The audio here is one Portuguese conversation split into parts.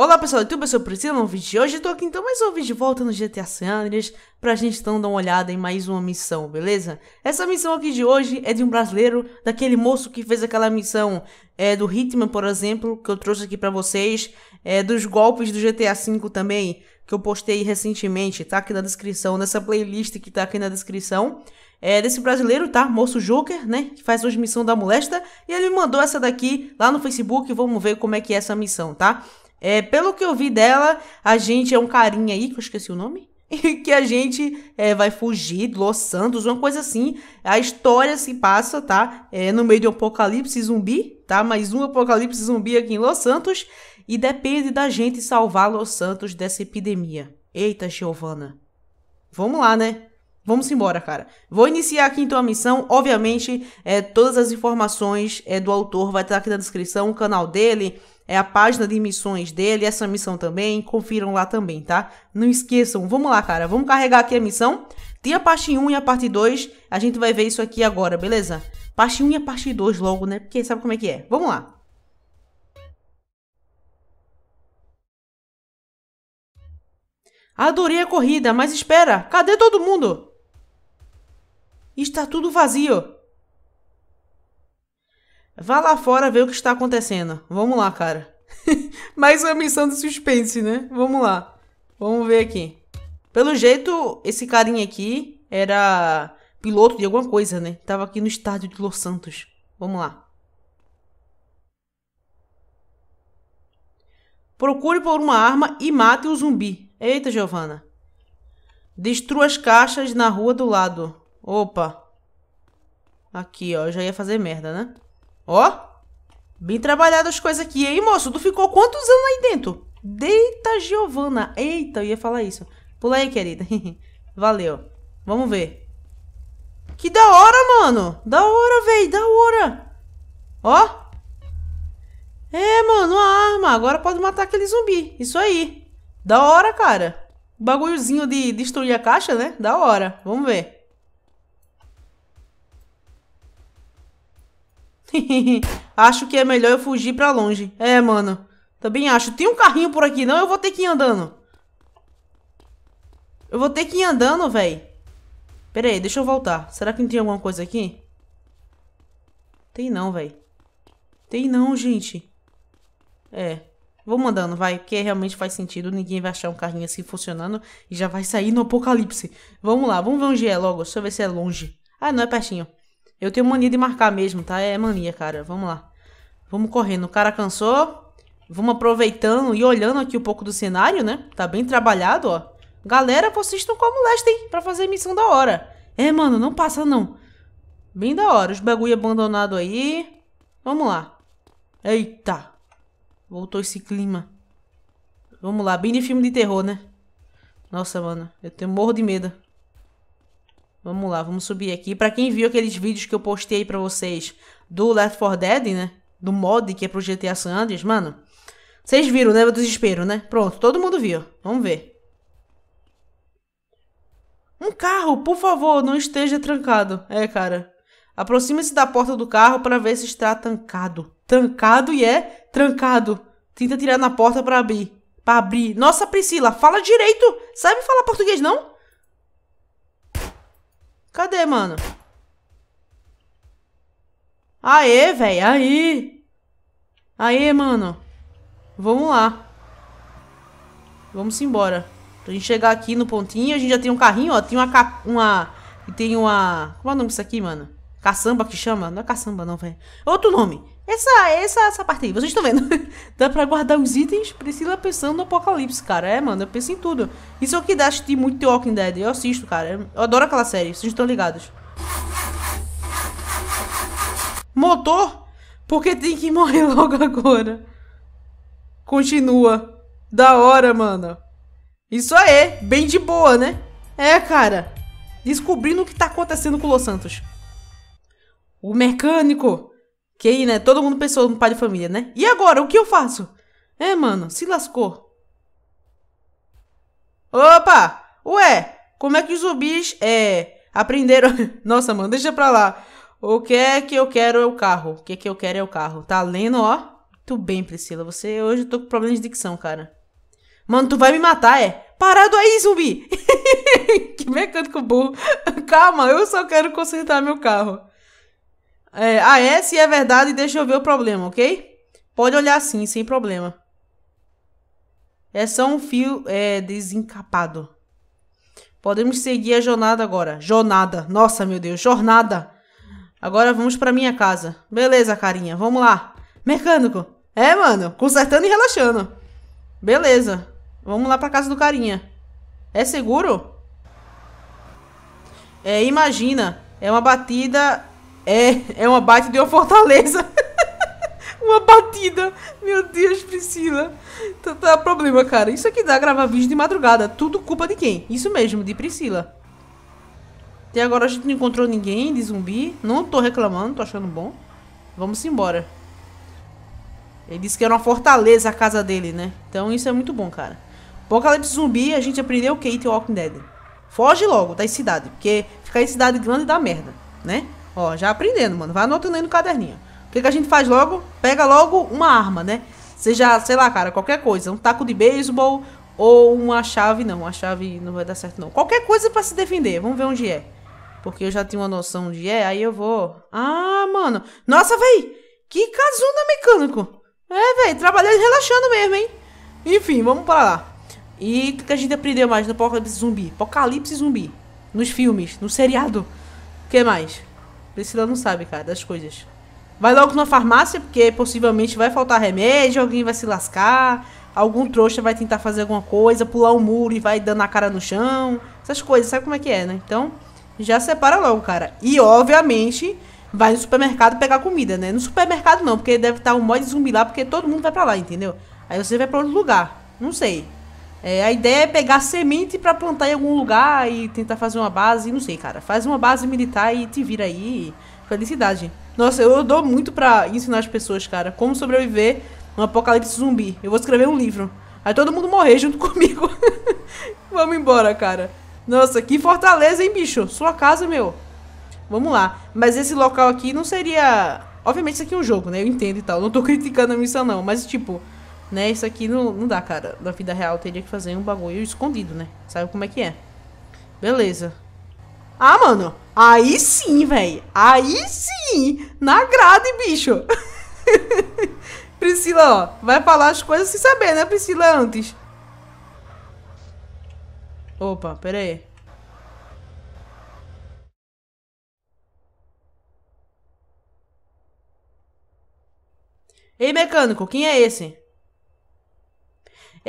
Olá pessoal, YouTube, eu sou o Priscila, um vídeo de hoje eu tô aqui então mais um vídeo de volta no GTA San Andreas pra gente então dar uma olhada em mais uma missão, beleza? Essa missão aqui de hoje é de um brasileiro, daquele moço que fez aquela missão é, do Hitman, por exemplo, que eu trouxe aqui pra vocês, é, dos golpes do GTA V também, que eu postei recentemente, tá aqui na descrição, nessa playlist que tá aqui na descrição, é, desse brasileiro, tá? Moço Joker, né? Que faz hoje missão da molesta. E ele me mandou essa daqui lá no Facebook. Vamos ver como é que é essa missão, tá? É, pelo que eu vi dela, a gente é um carinha aí, que eu esqueci o nome, que a gente é, vai fugir de Los Santos, uma coisa assim. A história se passa, tá? É, no meio de um apocalipse zumbi, tá? Mais um apocalipse zumbi aqui em Los Santos. E depende da gente salvar Los Santos dessa epidemia. Eita, Giovana. Vamos lá, né? Vamos embora, cara. Vou iniciar aqui então a missão. Obviamente, é, todas as informações é, do autor vai estar aqui na descrição, o canal dele, é a página de missões dele, essa missão também, confiram lá também, tá? Não esqueçam, vamos lá, cara, vamos carregar aqui a missão. Tem a parte 1 e a parte 2, a gente vai ver isso aqui agora, beleza? Parte 1 e a parte 2 logo, né? Porque sabe como é que é. Vamos lá. Adorei a corrida, mas espera, cadê todo mundo? Está tudo vazio. Vá lá fora ver o que está acontecendo. Vamos lá, cara. Mais uma missão de suspense, né? Vamos lá. Vamos ver aqui. Pelo jeito, esse carinha aqui era piloto de alguma coisa, né? Tava aqui no estádio de Los Santos. Vamos lá. Procure por uma arma e mate o zumbi. Eita, Giovana. Destrua as caixas na rua do lado. Opa. Aqui, ó. Eu já ia fazer merda, né? Ó, bem trabalhado as coisas aqui, hein, moço? Tu ficou quantos anos aí dentro? Deita, Giovana. Eita, eu ia falar isso. Pula aí, querida. Valeu. Vamos ver. Que da hora, mano. Da hora, velho. Da hora. Ó. É, mano, a arma. Agora pode matar aquele zumbi. Isso aí. Da hora, cara. Bagulhozinho de destruir a caixa, né? Da hora. Vamos ver. acho que é melhor eu fugir pra longe. É, mano. Também acho. Tem um carrinho por aqui, não? Eu vou ter que ir andando. Eu vou ter que ir andando, velho. Pera aí, deixa eu voltar. Será que não tem alguma coisa aqui? Tem não, velho. Tem não, gente. É. Vou mandando, vai. Porque realmente faz sentido. Ninguém vai achar um carrinho assim funcionando. E já vai sair no apocalipse. Vamos lá, vamos ver onde é logo. Deixa eu ver se é longe. Ah, não, é pertinho. Eu tenho mania de marcar mesmo, tá? É mania, cara. Vamos lá. Vamos correndo. O cara cansou. Vamos aproveitando e olhando aqui um pouco do cenário, né? Tá bem trabalhado, ó. Galera, vocês estão como leste, hein? Pra fazer missão da hora. É, mano, não passa, não. Bem da hora. Os bagulho abandonado aí. Vamos lá. Eita. Voltou esse clima. Vamos lá. Bem de filme de terror, né? Nossa, mano. Eu tenho morro de medo. Vamos lá, vamos subir aqui. Para quem viu aqueles vídeos que eu postei para vocês do Left 4 Dead, né? Do mod que é pro GTA San Andreas, mano. Vocês viram, né? O desespero, né? Pronto, todo mundo viu. Vamos ver. Um carro, por favor, não esteja trancado. É, cara. Aproxime-se da porta do carro para ver se está trancado. Trancado e é trancado. Tenta tirar na porta para abrir. Para abrir. Nossa, Priscila, fala direito. Sabe falar português, não? Cadê, mano? Aê, velho, aí. Aê, mano. Vamos lá. Vamos embora. Pra gente chegar aqui no pontinho, a gente já tem um carrinho, ó. Tem uma... uma e tem uma... Como é o nome disso aqui, mano? Caçamba que chama? Não é caçamba, não, velho. É outro nome. Essa, essa, essa parte aí, vocês estão vendo. dá pra guardar os itens, Priscila pensando no apocalipse, cara. É, mano, eu penso em tudo. Isso é o que dá assistir muito The Walking Dead. Eu assisto, cara. Eu adoro aquela série, vocês estão ligados. Motor? Porque tem que morrer logo agora. Continua. Da hora, mano. Isso aí, bem de boa, né? É, cara. Descobrindo o que tá acontecendo com o Los Santos. O mecânico. Que aí, né? Todo mundo pensou no pai de família, né? E agora? O que eu faço? É, mano, se lascou. Opa! Ué, como é que os zumbis é, aprenderam. Nossa, mano, deixa pra lá. O que é que eu quero é o carro. O que é que eu quero é o carro. Tá lendo, ó? Muito bem, Priscila. Você hoje eu tô com problema de dicção, cara. Mano, tu vai me matar, é? Parado aí, zumbi! que mecânico burro. Calma, eu só quero consertar meu carro. É, ah, é? Se é verdade, deixa eu ver o problema, ok? Pode olhar assim, sem problema. É só um fio é, desencapado. Podemos seguir a jornada agora. Jornada. Nossa, meu Deus. Jornada. Agora vamos pra minha casa. Beleza, carinha. Vamos lá. Mecânico. É, mano. Consertando e relaxando. Beleza. Vamos lá pra casa do carinha. É seguro? É, imagina. É uma batida é, é uma baita de uma fortaleza. uma batida. Meu Deus, Priscila. Tá, tá problema, cara. Isso aqui dá gravar vídeo de madrugada. Tudo culpa de quem? Isso mesmo, de Priscila. Até agora a gente não encontrou ninguém de zumbi. Não tô reclamando, tô achando bom. Vamos embora. Ele disse que era uma fortaleza a casa dele, né? Então isso é muito bom, cara. Apocalipse zumbi, a gente aprendeu o que? o Walking Dead. Foge logo da cidade, porque ficar em cidade grande dá merda, né? Ó, já aprendendo, mano. Vai anotando aí no caderninho. O que, que a gente faz logo? Pega logo uma arma, né? Seja, sei lá, cara, qualquer coisa. Um taco de beisebol ou uma chave. Não, a chave não vai dar certo, não. Qualquer coisa para se defender. Vamos ver onde é. Porque eu já tinha uma noção de é, aí eu vou. Ah, mano. Nossa, véi! Que casuna mecânico! É, véi, trabalhando relaxando mesmo, hein? Enfim, vamos para lá. E o que, que a gente aprendeu mais no Apocalipse Zumbi? Apocalipse Zumbi. Nos filmes, no seriado. O que mais? Priscila não sabe, cara, das coisas. Vai logo na farmácia, porque possivelmente vai faltar remédio, alguém vai se lascar, algum trouxa vai tentar fazer alguma coisa, pular um muro e vai dando a cara no chão. Essas coisas, sabe como é que é, né? Então, já separa logo, cara. E, obviamente, vai no supermercado pegar comida, né? No supermercado não, porque deve estar um monte de zumbi lá, porque todo mundo vai pra lá, entendeu? Aí você vai pra outro lugar. Não sei. É, a ideia é pegar semente para plantar em algum lugar e tentar fazer uma base, não sei, cara. Faz uma base militar e te vira aí. Felicidade. Nossa, eu dou muito pra ensinar as pessoas, cara, como sobreviver no apocalipse zumbi. Eu vou escrever um livro. Aí todo mundo morrer junto comigo. Vamos embora, cara. Nossa, que fortaleza, hein, bicho? Sua casa, meu. Vamos lá. Mas esse local aqui não seria... Obviamente isso aqui é um jogo, né? Eu entendo e tal. Não tô criticando a missão, não. Mas, tipo... Né? Isso aqui não, não dá, cara. Na vida real teria que fazer um bagulho escondido, né? Sabe como é que é? Beleza. Ah, mano. Aí sim, velho. Aí sim. Na grade, bicho. Priscila, ó. Vai falar as coisas sem saber, né, Priscila, antes. Opa, pera aí. Ei, mecânico, quem é esse?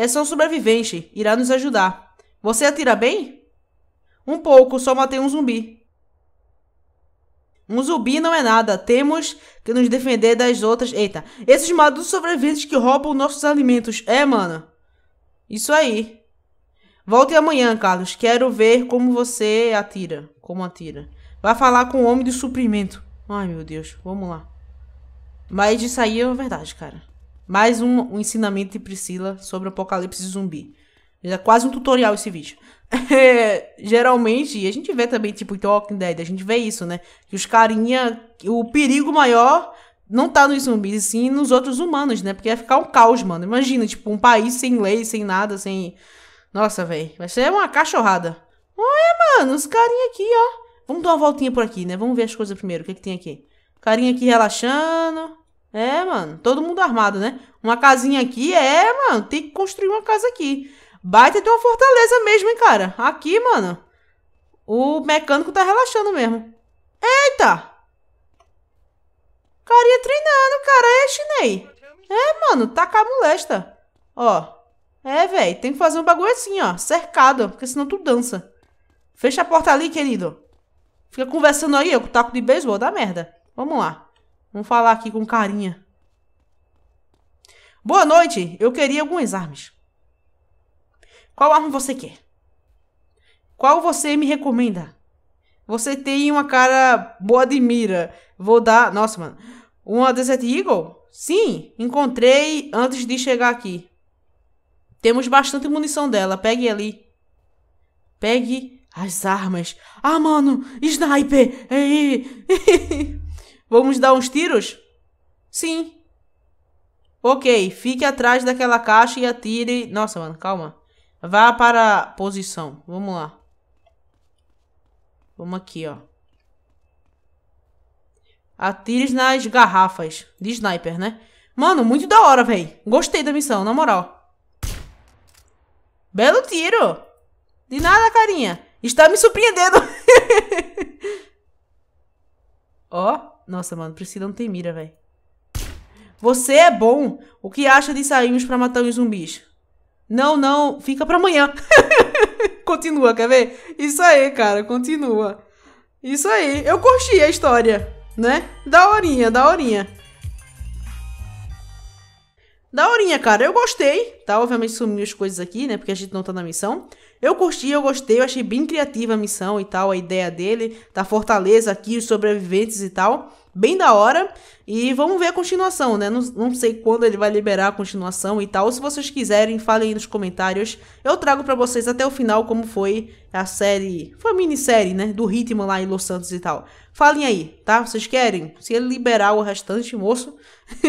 É é um sobrevivente. Irá nos ajudar. Você atira bem? Um pouco, só matei um zumbi. Um zumbi não é nada. Temos que nos defender das outras. Eita, esses maduros sobreviventes que roubam nossos alimentos. É, mano. Isso aí. Volte amanhã, Carlos. Quero ver como você atira. Como atira. Vai falar com o homem de suprimento. Ai, meu Deus. Vamos lá. Mas isso aí é verdade, cara. Mais um, um ensinamento de Priscila sobre o apocalipse zumbi. É quase um tutorial esse vídeo. É, geralmente, a gente vê também, tipo, em Talking Dead, a gente vê isso, né? Que os carinha. O perigo maior não tá nos zumbis, sim nos outros humanos, né? Porque ia ficar um caos, mano. Imagina, tipo, um país sem lei, sem nada, sem. Nossa, velho. Vai ser uma cachorrada. Ué, mano, os carinha aqui, ó. Vamos dar uma voltinha por aqui, né? Vamos ver as coisas primeiro. O que, que tem aqui? Carinha aqui relaxando. É, mano, todo mundo armado, né? Uma casinha aqui, é, mano, tem que construir uma casa aqui. Baita tem uma fortaleza mesmo, hein, cara. Aqui, mano, o mecânico tá relaxando mesmo. Eita! Carinha treinando, cara. É, chinei. É, mano, tacar tá molesta. Ó. É, velho, tem que fazer um bagulho assim, ó. Cercado, porque senão tu dança. Fecha a porta ali, querido. Fica conversando aí, ó, com o taco de beisebol, dá merda. Vamos lá. Vamos falar aqui com carinha. Boa noite, eu queria algumas armas. Qual arma você quer? Qual você me recomenda? Você tem uma cara boa de mira. Vou dar. Nossa, mano. Uma Desert Eagle? Sim, encontrei antes de chegar aqui. Temos bastante munição dela. Pegue ali. Pegue as armas. Ah, mano! Sniper! Ei! Vamos dar uns tiros? Sim. Ok, fique atrás daquela caixa e atire... Nossa, mano, calma. Vá para a posição. Vamos lá. Vamos aqui, ó. Atire nas garrafas. De sniper, né? Mano, muito da hora, velho. Gostei da missão, na moral. Belo tiro. De nada, carinha. Está me surpreendendo. ó. Nossa, mano, Priscila não tem mira, velho. Você é bom. O que acha de sairmos pra matar os zumbis? Não, não, fica pra amanhã. continua, quer ver? Isso aí, cara, continua. Isso aí, eu curti a história, né? Da horinha, da horinha. Da horinha, cara, eu gostei, tá? Obviamente sumiu as coisas aqui, né? Porque a gente não tá na missão. Eu curti, eu gostei, eu achei bem criativa a missão e tal, a ideia dele, da fortaleza aqui, os sobreviventes e tal. Bem da hora. E vamos ver a continuação, né? Não, não sei quando ele vai liberar a continuação e tal. Se vocês quiserem, falem aí nos comentários. Eu trago para vocês até o final como foi a série. Foi a minissérie, né? Do ritmo lá em Los Santos e tal. Falem aí, tá? Vocês querem? Se ele liberar o restante, moço.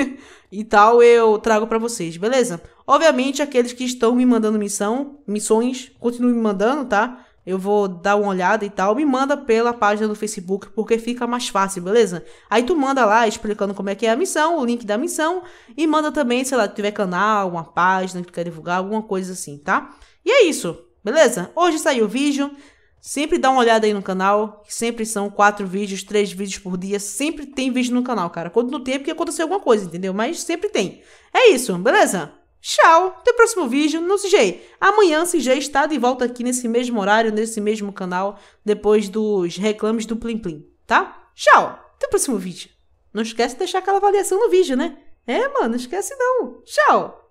e tal, eu trago para vocês, beleza? Obviamente, aqueles que estão me mandando missão, missões, continuem me mandando, tá? Eu vou dar uma olhada e tal. Me manda pela página do Facebook, porque fica mais fácil, beleza? Aí tu manda lá explicando como é que é a missão, o link da missão. E manda também, sei lá, tiver canal, uma página que tu quer divulgar, alguma coisa assim, tá? E é isso, beleza? Hoje saiu o vídeo. Sempre dá uma olhada aí no canal. Sempre são quatro vídeos, três vídeos por dia. Sempre tem vídeo no canal, cara. Quando não tem é porque aconteceu alguma coisa, entendeu? Mas sempre tem. É isso, beleza? Tchau, até o próximo vídeo. Não se Amanhã se já está de volta aqui nesse mesmo horário, nesse mesmo canal, depois dos reclames do Plim Plim, tá? Tchau, até o próximo vídeo. Não esquece de deixar aquela avaliação no vídeo, né? É, mano, não esquece não. Tchau.